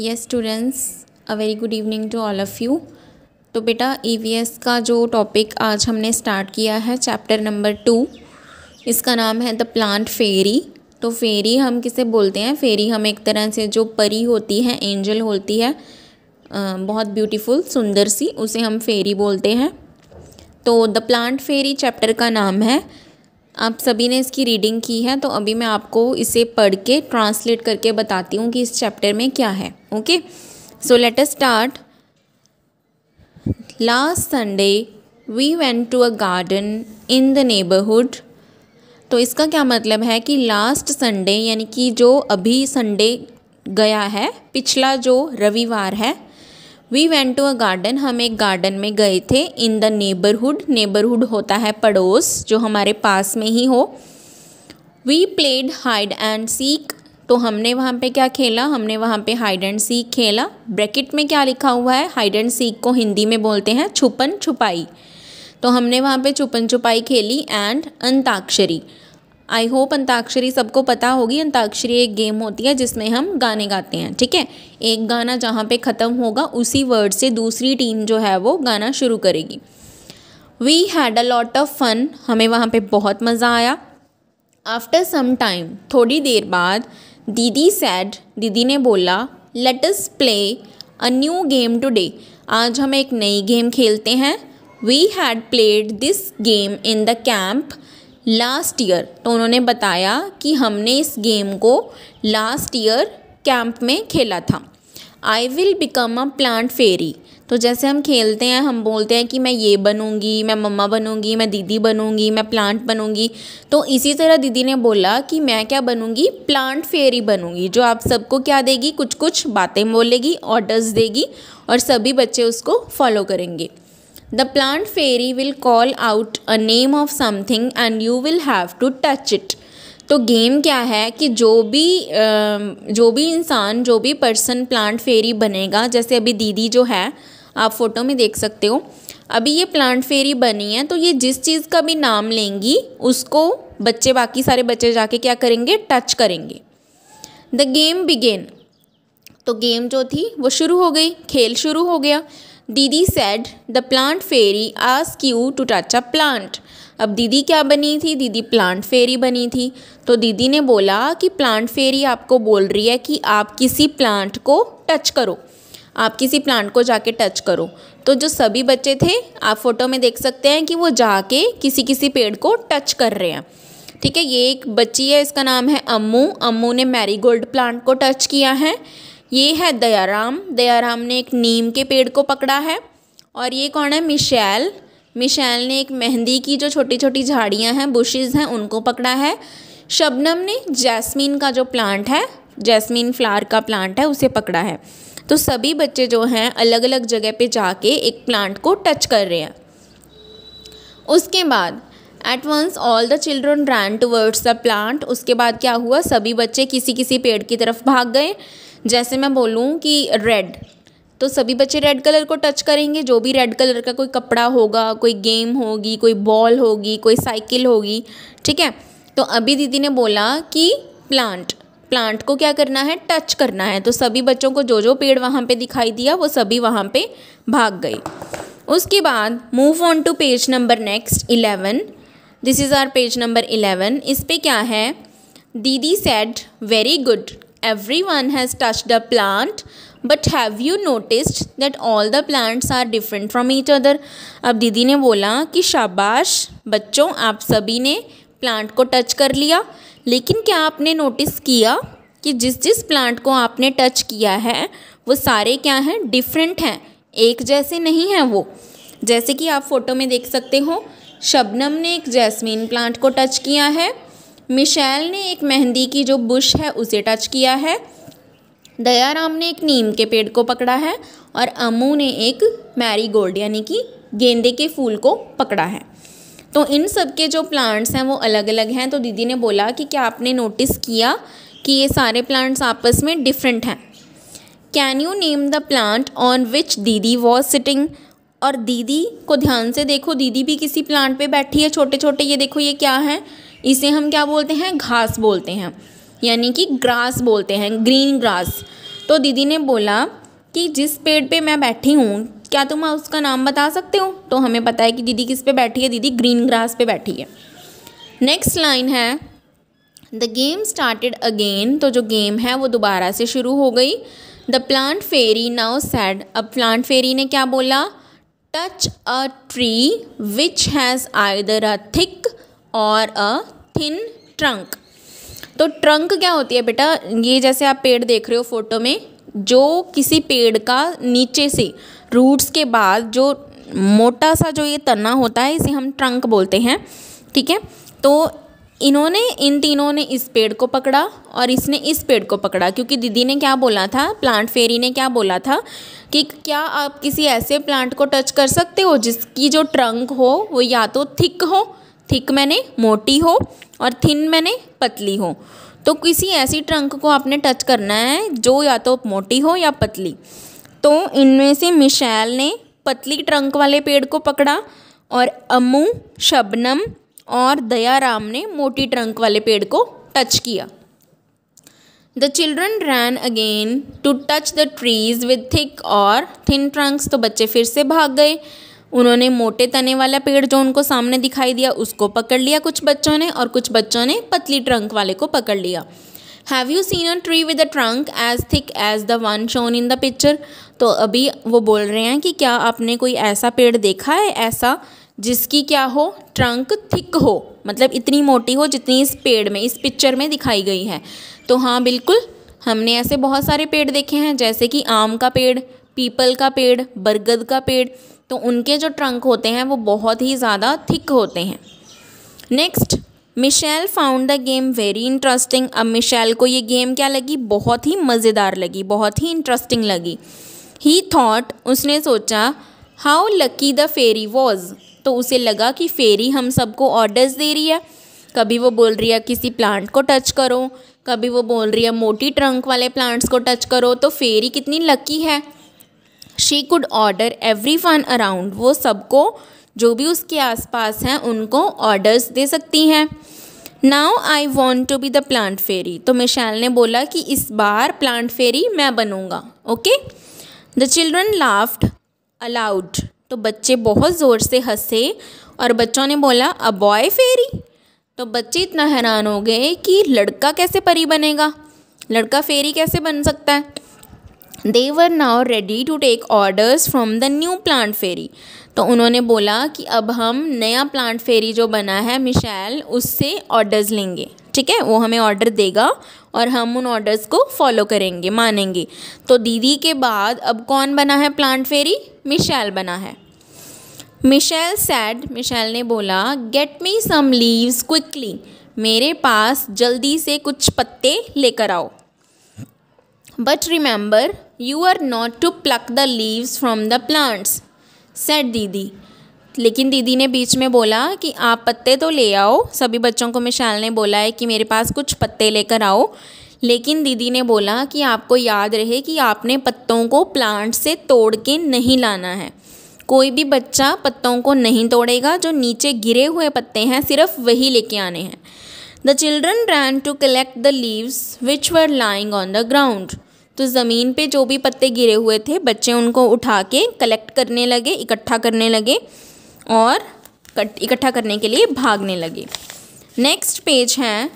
Yes students uh very good evening to all of you तो बेटा ई e का जो टॉपिक आज हमने स्टार्ट किया है चैप्टर नंबर टू इसका नाम है द प्लांट फेरी तो फेरी हम किसे बोलते हैं फेरी हम एक तरह से जो परी होती है एंजल होती है बहुत ब्यूटीफुल सुंदर सी उसे हम फेरी बोलते हैं तो द प्लांट फेरी चैप्टर का नाम है आप सभी ने इसकी रीडिंग की है तो अभी मैं आपको इसे पढ़ के ट्रांसलेट करके बताती हूँ कि इस चैप्टर में क्या है okay so let us start last Sunday we went to a garden in the neighbourhood तो इसका क्या मतलब है कि लास्ट संडे यानी कि जो अभी संडे गया है पिछला जो रविवार है we went to a garden हम एक गार्डन में गए थे इन द नेबरहुड नेबरहुड होता है पड़ोस जो हमारे पास में ही हो we played hide and seek तो हमने वहाँ पे क्या खेला हमने वहाँ पे हाइड एंड सीक खेला ब्रैकेट में क्या लिखा हुआ है हाइड एंड सीक को हिंदी में बोलते हैं छुपन छुपाई तो हमने वहाँ पे छुपन छुपाई खेली एंड अंताक्षरी आई होप अंताक्षरी सबको पता होगी अंताक्षरी एक गेम होती है जिसमें हम गाने गाते हैं ठीक है एक गाना जहाँ पे ख़त्म होगा उसी वर्ड से दूसरी टीम जो है वो गाना शुरू करेगी we had a lot of fun हमें वहाँ पे बहुत मज़ा आया आफ्टर सम टाइम थोड़ी देर बाद दीदी सैड दीदी ने बोला let us play a new game today आज हम एक नई गेम खेलते हैं we had played this game in the camp last year तो उन्होंने बताया कि हमने इस गेम को लास्ट ईयर कैंप में खेला था I will become a plant fairy तो जैसे हम खेलते हैं हम बोलते हैं कि मैं ये बनूंगी मैं मम्मा बनूंगी मैं दीदी बनूंगी मैं प्लांट बनूंगी तो इसी तरह दीदी ने बोला कि मैं क्या बनूंगी प्लांट फेरी बनूंगी जो आप सबको क्या देगी कुछ कुछ बातें बोलेगी ऑर्डर्स देगी और सभी बच्चे उसको फॉलो करेंगे The plant fairy will call out a name of something and you will have to touch it. तो गेम क्या है कि जो भी um, जो भी इंसान जो भी पर्सन प्लांट फेरी बनेगा जैसे अभी दीदी जो है आप फ़ोटो में देख सकते हो अभी ये प्लांट फेरी बनी है तो ये जिस चीज़ का भी नाम लेंगी उसको बच्चे बाकी सारे बच्चे जाके क्या करेंगे टच करेंगे द गेम बिगेन तो गेम जो थी वो शुरू हो गई खेल शुरू हो गया दीदी said the plant fairy ask you to touch a plant अब दीदी क्या बनी थी दीदी प्लांट फेरी बनी थी तो दीदी ने बोला कि प्लांट फेरी आपको बोल रही है कि आप किसी प्लांट को टच करो आप किसी प्लांट को जाके टच करो तो जो सभी बच्चे थे आप फोटो में देख सकते हैं कि वो जाके किसी किसी पेड़ को टच कर रहे हैं ठीक है ये एक बच्ची है इसका नाम है अम्मू अम्मू ने मैरीगोल्ड प्लांट को टच किया है ये है दयाराम दयाराम ने एक नीम के पेड़ को पकड़ा है और ये कौन है मिशैल मिशैल ने एक मेहंदी की जो छोटी छोटी झाड़ियाँ हैं बुशेज़ हैं उनको पकड़ा है शबनम ने जैस्मिन का जो प्लांट है जैस्मिन फ्लावर का प्लांट है उसे पकड़ा है तो सभी बच्चे जो हैं अलग अलग जगह पे जाके एक प्लांट को टच कर रहे हैं उसके बाद at once all the children ran towards the plant उसके बाद क्या हुआ सभी बच्चे किसी किसी पेड़ की तरफ भाग गए जैसे मैं बोलूँ कि रेड तो सभी बच्चे रेड कलर को टच करेंगे जो भी रेड कलर का कोई कपड़ा होगा कोई गेम होगी कोई बॉल होगी कोई साइकिल होगी ठीक है तो अभी दीदी ने बोला कि प्लांट प्लांट को क्या करना है टच करना है तो सभी बच्चों को जो जो पेड़ वहाँ पे दिखाई दिया वो सभी वहाँ पे भाग गए उसके बाद move on to page number next eleven this is our page number eleven इस पर क्या है दीदी said very good everyone has touched a plant but have you noticed that all the plants are different from each other अब दीदी ने बोला कि शाबाश बच्चों आप सभी ने प्लांट को टच कर लिया लेकिन क्या आपने नोटिस किया कि जिस जिस प्लांट को आपने टच किया है वो सारे क्या हैं डिफरेंट हैं एक जैसे नहीं हैं वो जैसे कि आप फ़ोटो में देख सकते हो शबनम ने एक जैस्मीन प्लांट को टच किया है मिशैल ने एक मेहंदी की जो बुश है उसे टच किया है दयाराम ने एक नीम के पेड़ को पकड़ा है और अमू ने एक मैरी गोल्ड यानी कि गेंदे के फूल को पकड़ा है तो इन सब के जो प्लांट्स हैं वो अलग अलग हैं तो दीदी ने बोला कि क्या आपने नोटिस किया कि ये सारे प्लांट्स आपस में डिफरेंट हैं can you name the plant on which दीदी वॉज सिटिंग और दीदी को ध्यान से देखो दीदी भी किसी प्लांट पे बैठी है छोटे छोटे ये देखो ये क्या है इसे हम क्या बोलते हैं घास बोलते हैं यानी कि ग्रास बोलते हैं ग्रीन ग्रास तो दीदी ने बोला कि जिस पेड़ पे मैं बैठी हूँ क्या तुम उसका नाम बता सकते हो तो हमें पता है कि दीदी किस पे बैठी है दीदी ग्रीन ग्रास पे बैठी है नेक्स्ट लाइन है द गेम स्टार्टेड अगेन तो जो गेम है वो दोबारा से शुरू हो गई the plant fairy now said अब प्लांट फेरी ने क्या बोला touch a tree which has either a thick or a thin trunk तो ट्रंक क्या होती है बेटा ये जैसे आप पेड़ देख रहे हो फोटो में जो किसी पेड़ का नीचे से रूट्स के बाद जो मोटा सा जो ये तना होता है इसे हम ट्रंक बोलते हैं ठीक है तो इन्होंने इन तीनों ने इस पेड़ को पकड़ा और इसने इस पेड़ को पकड़ा क्योंकि दीदी ने क्या बोला था प्लांट फेरी ने क्या बोला था कि क्या आप किसी ऐसे प्लांट को टच कर सकते हो जिसकी जो ट्रंक हो वो या तो थिक हो थिक मैंने मोटी हो और थिन मैंने पतली हो तो किसी ऐसी ट्रंक को आपने टच करना है जो या तो मोटी हो या पतली तो इनमें से मिशैल ने पतली ट्रंक वाले पेड़ को पकड़ा और अमू शबनम और दयाराम ने मोटी ट्रंक वाले पेड़ को टच किया the children ran again to touch the trees with thick or thin trunks तो बच्चे फिर से भाग गए उन्होंने मोटे तने वाला पेड़ जो उनको सामने दिखाई दिया उसको पकड़ लिया कुछ बच्चों ने और कुछ बच्चों ने पतली ट्रंक वाले को पकड़ लिया have you seen a tree with a trunk as thick as the one shown in the picture तो अभी वो बोल रहे हैं कि क्या आपने कोई ऐसा पेड़ देखा है ऐसा जिसकी क्या हो ट्रंक थिक हो मतलब इतनी मोटी हो जितनी इस पेड़ में इस पिक्चर में दिखाई गई है तो हाँ बिल्कुल हमने ऐसे बहुत सारे पेड़ देखे हैं जैसे कि आम का पेड़ पीपल का पेड़ बरगद का पेड़ तो उनके जो ट्रंक होते हैं वो बहुत ही ज़्यादा थिक होते हैं next Michelle found the game very interesting अब मिशेल को ये गेम क्या लगी बहुत ही मज़ेदार लगी बहुत ही इंटरेस्टिंग लगी ही थाट उसने सोचा how lucky the fairy was तो उसे लगा कि फेरी हम सबको ऑर्डर्स दे रही है कभी वो बोल रही है किसी प्लांट को टच करो कभी वो बोल रही है मोटी ट्रंक वाले प्लांट्स को टच करो तो फेरी कितनी लकी है she could order everyone around वो सबको जो भी उसके आसपास हैं उनको ऑर्डर्स दे सकती हैं now I want to be the plant fairy तो मिशैल ने बोला कि इस बार प्लांट फेरी मैं बनूँगा okay the children laughed aloud तो बच्चे बहुत ज़ोर से हंसे और बच्चों ने बोला अ बॉय फेरी तो बच्चे इतना हैरान हो गए कि लड़का कैसे परी बनेगा लड़का फेरी कैसे बन सकता है they were now ready to take orders from the new plant fairy तो उन्होंने बोला कि अब हम नया प्लांट फेरी जो बना है मिशैल उससे ऑर्डर्स लेंगे ठीक है वो हमें ऑर्डर देगा और हम उन ऑर्डर्स को फॉलो करेंगे मानेंगे तो दीदी के बाद अब कौन बना है प्लांट फेरी मिशैल बना है मिशेल सैड मिशेल ने बोला get me some leaves quickly मेरे पास जल्दी से कुछ पत्ते लेकर आओ but remember you are not to pluck the leaves from the plants said दीदी लेकिन दीदी ने बीच में बोला कि आप पत्ते तो ले आओ सभी बच्चों को मिशाल ने बोला है कि मेरे पास कुछ पत्ते लेकर आओ लेकिन दीदी ने बोला कि आपको याद रहे कि आपने पत्तों को प्लांट से तोड़ के नहीं लाना है कोई भी बच्चा पत्तों को नहीं तोड़ेगा जो नीचे गिरे हुए पत्ते हैं सिर्फ वही लेके आने हैं the children ran to collect the leaves which were lying on the ground तो ज़मीन पे जो भी पत्ते गिरे हुए थे बच्चे उनको उठा के कलेक्ट करने लगे इकट्ठा करने लगे और इकट्ठा करने के लिए भागने लगे नेक्स्ट पेज है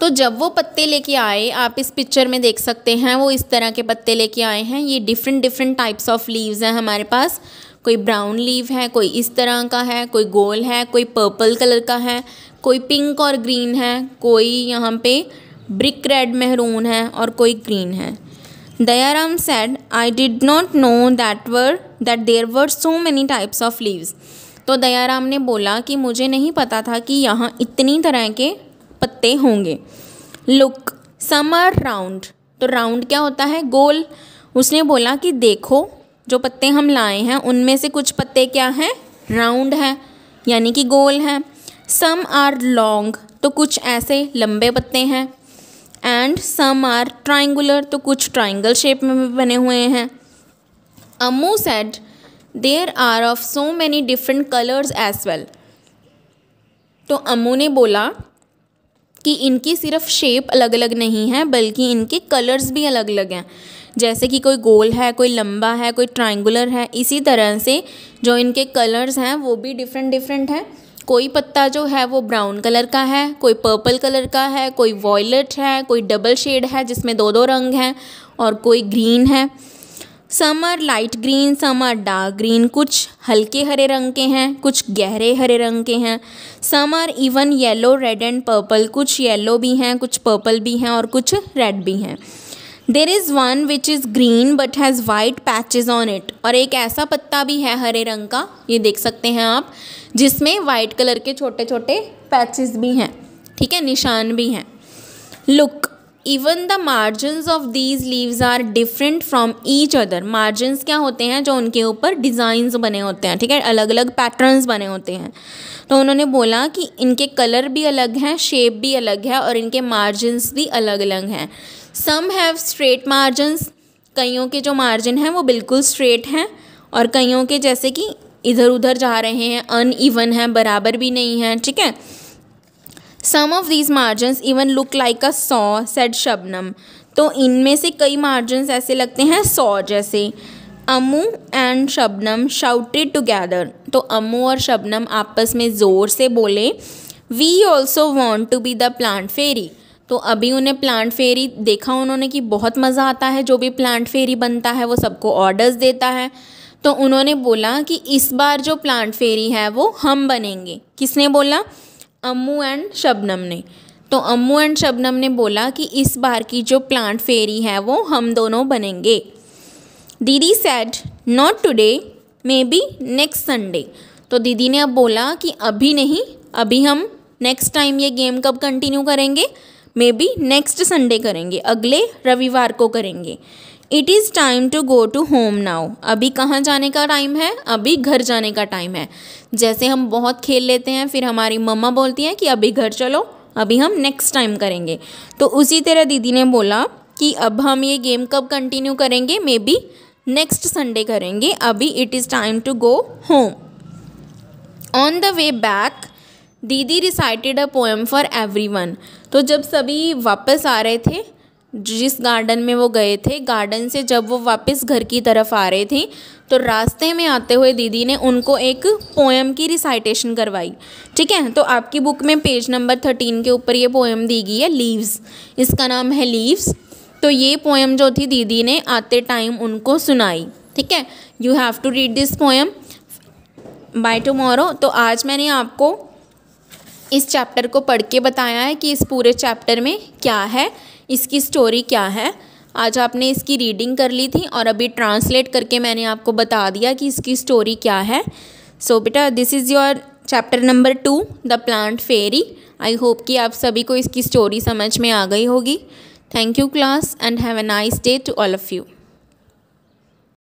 तो जब वो पत्ते लेके आए आप इस पिक्चर में देख सकते हैं वो इस तरह के पत्ते लेके आए हैं ये different different types of leaves हैं हमारे पास कोई ब्राउन लीव है कोई इस तरह का है कोई गोल है कोई पर्पल कलर का है कोई पिंक और ग्रीन है कोई यहाँ पे ब्रिक रेड मेहरून है और कोई ग्रीन है Dayaram said I did not know that were that there were so many types of leaves तो दयाराम ने बोला कि मुझे नहीं पता था कि यहाँ इतनी तरह के पत्ते होंगे लुक सम आर राउंड तो राउंड क्या होता है गोल उसने बोला कि देखो जो पत्ते हम लाए हैं उनमें से कुछ पत्ते क्या हैं राउंड हैं यानी कि गोल हैं सम आर लॉन्ग तो कुछ ऐसे लंबे पत्ते हैं एंड सम आर ट्राइंगुलर तो कुछ ट्राइंगल शेप में भी बने हुए हैं Amu said there are of so many different colours as well तो अमू ने बोला कि इनकी सिर्फ शेप अलग अलग नहीं है बल्कि इनके कलर्स भी अलग अलग हैं जैसे कि कोई गोल है कोई लंबा है कोई ट्राइंगुलर है इसी तरह से जो इनके कलर्स हैं वो भी डिफरेंट डिफरेंट हैं कोई पत्ता जो है वो ब्राउन कलर का है कोई पर्पल कलर का है कोई वॉयलेट है कोई डबल शेड है जिसमें दो दो रंग हैं और कोई ग्रीन है some are light green some are dark green कुछ हल्के हरे रंग के हैं कुछ गहरे हरे रंग के हैं some are even yellow red and purple कुछ येलो भी हैं कुछ पर्पल भी हैं और कुछ रेड भी हैं there is one which is green but has white patches on it और एक ऐसा पत्ता भी है हरे रंग का ये देख सकते हैं आप जिसमें वाइट कलर के छोटे छोटे पैचेज भी हैं ठीक है निशान भी हैं look even the margin of these leaves are different from each other margins क्या होते हैं जो उनके ऊपर डिज़ाइंस बने होते हैं ठीक है अलग अलग पैटर्नस बने होते हैं तो उन्होंने बोला कि इनके कलर भी अलग हैं शेप भी अलग है और इनके मार्जिनस भी अलग अलग हैं सम हैव स्ट्रेट मार्जिनस कईयों के जो मार्जिन हैं वो बिल्कुल स्ट्रेट हैं और कईयों के जैसे कि इधर उधर जा रहे हैं अन ईवन हैं बराबर भी नहीं हैं ठीक है some of these margin even look like a saw said Shabnam तो इनमें से कई मार्जिन ऐसे लगते हैं सौ जैसे Amu and Shabnam shouted together तो अमू और शबनम आपस में ज़ोर से बोले we also want to be the plant fairy तो अभी उन्हें प्लांट फेरी देखा उन्होंने कि बहुत मज़ा आता है जो भी प्लांट फेरी बनता है वो सबको ऑर्डर्स देता है तो उन्होंने बोला कि इस बार जो प्लांट फेरी है वो हम बनेंगे किसने बोला अम्मू एंड शबनम ने तो अम्मू एंड शबनम ने बोला कि इस बार की जो प्लांट फेरी है वो हम दोनों बनेंगे दीदी said not today maybe next Sunday तो दीदी ने अब बोला कि अभी नहीं अभी हम नेक्स्ट टाइम ये गेम कब कंटिन्यू करेंगे मे बी नेक्स्ट संडे करेंगे अगले रविवार को करेंगे it is time to go to home now अभी कहाँ जाने का टाइम है अभी घर जाने का टाइम है जैसे हम बहुत खेल लेते हैं फिर हमारी मम्मा बोलती हैं कि अभी घर चलो अभी हम नेक्स्ट टाइम करेंगे तो उसी तरह दीदी ने बोला कि अब हम ये गेम कब कंटिन्यू करेंगे मे बी नेक्स्ट संडे करेंगे अभी it is time to go home on the way back दीदी recited a poem for everyone तो जब सभी वापस आ रहे थे जिस गार्डन में वो गए थे गार्डन से जब वो वापस घर की तरफ आ रहे थे तो रास्ते में आते हुए दीदी ने उनको एक पोएम की रिसाइटेशन करवाई ठीक है तो आपकी बुक में पेज नंबर थर्टीन के ऊपर ये पोएम दी गई है लीव्स इसका नाम है लीव्स तो ये पोएम जो थी दीदी ने आते टाइम उनको सुनाई ठीक है you have to read this poem by tomorrow तो आज मैंने आपको इस चैप्टर को पढ़ के बताया है कि इस पूरे चैप्टर में क्या है इसकी स्टोरी क्या है आज आपने इसकी रीडिंग कर ली थी और अभी ट्रांसलेट करके मैंने आपको बता दिया कि इसकी स्टोरी क्या है सो बेटा this is your chapter number two the plant fairy I hope कि आप सभी को इसकी स्टोरी समझ में आ गई होगी thank you class and have a nice day to all of you